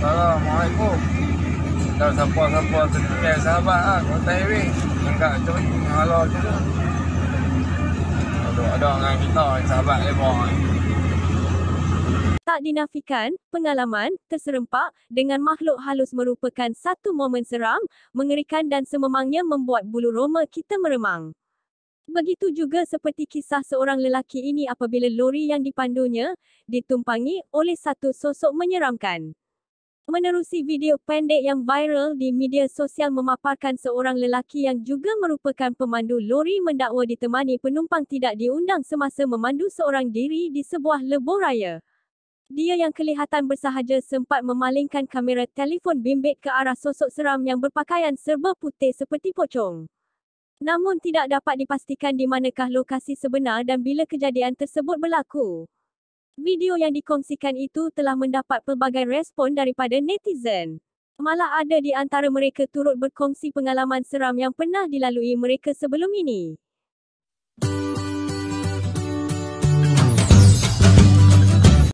Assalamualaikum Kalau siapa-siapa Tentang sahabat lah Kalau tak ewe Tengkak cok Ngalau je tu Ada dengan kita Sahabat lebar tak dinafikan, pengalaman, terserempak, dengan makhluk halus merupakan satu momen seram, mengerikan dan sememangnya membuat bulu roma kita meremang. Begitu juga seperti kisah seorang lelaki ini apabila lori yang dipandunya, ditumpangi oleh satu sosok menyeramkan menerusi video pendek yang viral di media sosial memaparkan seorang lelaki yang juga merupakan pemandu lori mendakwa ditemani penumpang tidak diundang semasa memandu seorang diri di sebuah lebuh raya. Dia yang kelihatan bersahaja sempat memalingkan kamera telefon bimbit ke arah sosok seram yang berpakaian serba putih seperti pocong. Namun tidak dapat dipastikan di manakah lokasi sebenar dan bila kejadian tersebut berlaku. Video yang dikongsikan itu telah mendapat pelbagai respon daripada netizen. Malah ada di antara mereka turut berkongsi pengalaman seram yang pernah dilalui mereka sebelum ini.